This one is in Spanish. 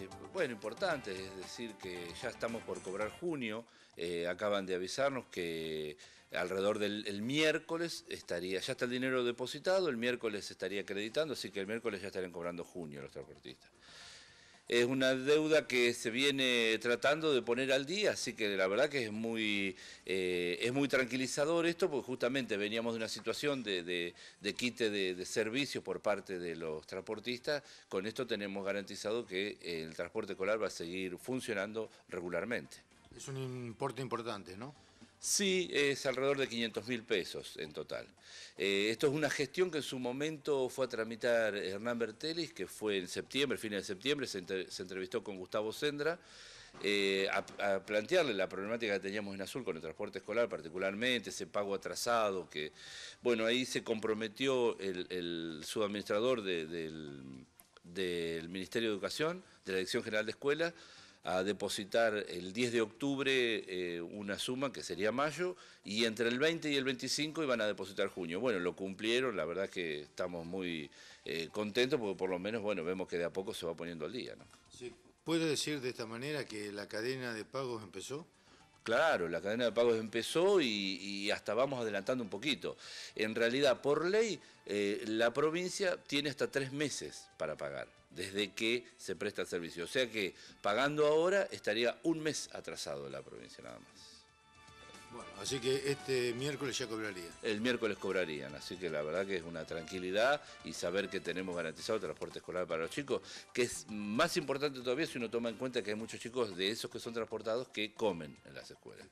Eh, bueno, importante, es decir que ya estamos por cobrar junio, eh, acaban de avisarnos que alrededor del miércoles estaría, ya está el dinero depositado, el miércoles estaría acreditando, así que el miércoles ya estarían cobrando junio los transportistas es una deuda que se viene tratando de poner al día, así que la verdad que es muy, eh, es muy tranquilizador esto, porque justamente veníamos de una situación de, quite de, de, servicios por parte de los transportistas, con esto tenemos garantizado que el transporte escolar va a seguir funcionando regularmente. Es un importe importante, ¿no? Sí, es alrededor de 500 mil pesos en total. Eh, esto es una gestión que en su momento fue a tramitar Hernán Bertelis, que fue en septiembre, fin de septiembre, se, entrevistó con Gustavo Sendra eh, a, plantearle la problemática que teníamos en Azul con el transporte escolar, particularmente ese pago atrasado, que, bueno, ahí se comprometió el, subadministrador del, del Ministerio de Educación, de la Dirección General de Escuelas, a depositar el 10 de octubre eh, una suma que sería mayo y entre el 20 y el 25 iban a depositar junio. Bueno, lo cumplieron, la verdad que estamos muy eh, contentos porque por lo menos, bueno, vemos que de a poco se va poniendo al día, ¿no? decir de esta manera que la cadena de pagos empezó? Claro, la cadena de pagos empezó y, hasta vamos adelantando un poquito. En realidad, por ley, eh, la provincia tiene hasta tres meses para pagar, desde que se presta el servicio. O sea que pagando ahora estaría un mes atrasado la provincia nada más así que este miércoles ya cobrarían. El miércoles cobrarían, así que la verdad que es una tranquilidad y saber que tenemos garantizado el transporte escolar para los chicos, que es más importante todavía si uno toma en cuenta que hay muchos chicos de esos que son transportados que comen en las escuelas.